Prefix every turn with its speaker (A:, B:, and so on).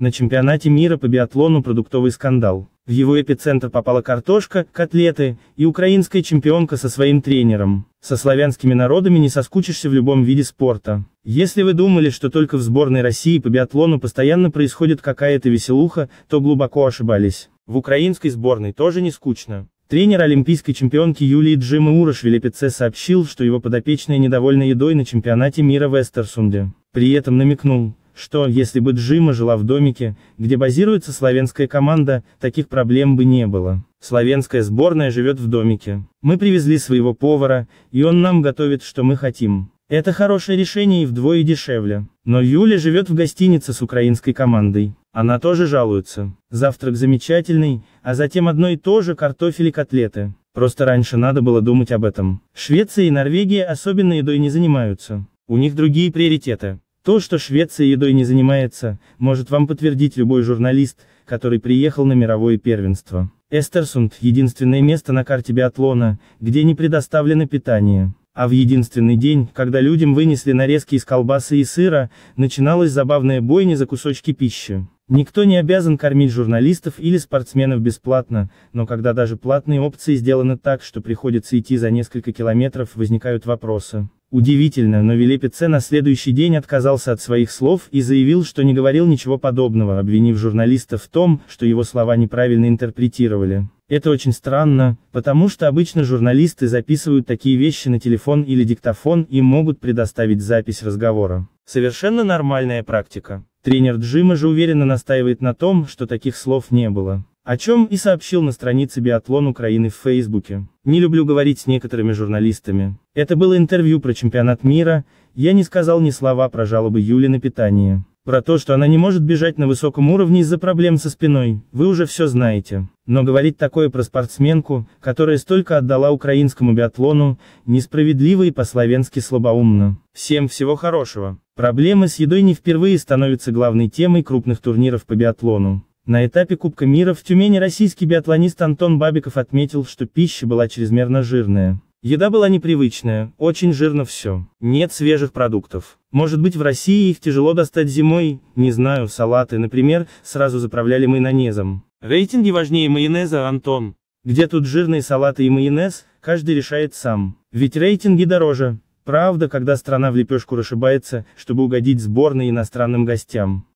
A: На чемпионате мира по биатлону продуктовый скандал. В его эпицентр попала картошка, котлеты, и украинская чемпионка со своим тренером. Со славянскими народами не соскучишься в любом виде спорта. Если вы думали, что только в сборной России по биатлону постоянно происходит какая-то веселуха, то глубоко ошибались. В украинской сборной тоже не скучно. Тренер олимпийской чемпионки Юлии Джима Урош в Лепеце сообщил, что его подопечная недовольна едой на чемпионате мира в Эстерсунде. При этом намекнул, что, если бы Джима жила в домике, где базируется славянская команда, таких проблем бы не было. Славянская сборная живет в домике. Мы привезли своего повара, и он нам готовит, что мы хотим. Это хорошее решение и вдвое дешевле. Но Юля живет в гостинице с украинской командой. Она тоже жалуется. Завтрак замечательный, а затем одно и то же картофель и котлеты. Просто раньше надо было думать об этом. Швеция и Норвегия особенно едой не занимаются. У них другие приоритеты. То, что Швеция едой не занимается, может вам подтвердить любой журналист, который приехал на мировое первенство. Эстерсунд – единственное место на карте биатлона, где не предоставлено питание. А в единственный день, когда людям вынесли нарезки из колбасы и сыра, начиналась забавная бойня за кусочки пищи. Никто не обязан кормить журналистов или спортсменов бесплатно, но когда даже платные опции сделаны так, что приходится идти за несколько километров, возникают вопросы. Удивительно, но Велепице на следующий день отказался от своих слов и заявил, что не говорил ничего подобного, обвинив журналиста в том, что его слова неправильно интерпретировали. Это очень странно, потому что обычно журналисты записывают такие вещи на телефон или диктофон и могут предоставить запись разговора. Совершенно нормальная практика. Тренер Джима же уверенно настаивает на том, что таких слов не было о чем и сообщил на странице «Биатлон Украины» в Фейсбуке. «Не люблю говорить с некоторыми журналистами. Это было интервью про чемпионат мира, я не сказал ни слова про жалобы Юли на питание. Про то, что она не может бежать на высоком уровне из-за проблем со спиной, вы уже все знаете. Но говорить такое про спортсменку, которая столько отдала украинскому биатлону, несправедливо и по-словенски слабоумно. Всем всего хорошего. Проблемы с едой не впервые становятся главной темой крупных турниров по биатлону. На этапе Кубка мира в Тюмени российский биатлонист Антон Бабиков отметил, что пища была чрезмерно жирная. Еда была непривычная, очень жирно все. Нет свежих продуктов. Может быть в России их тяжело достать зимой, не знаю, салаты, например, сразу заправляли майонезом. Рейтинги важнее майонеза, Антон. Где тут жирные салаты и майонез, каждый решает сам. Ведь рейтинги дороже. Правда, когда страна в лепешку расшибается, чтобы угодить сборной иностранным гостям.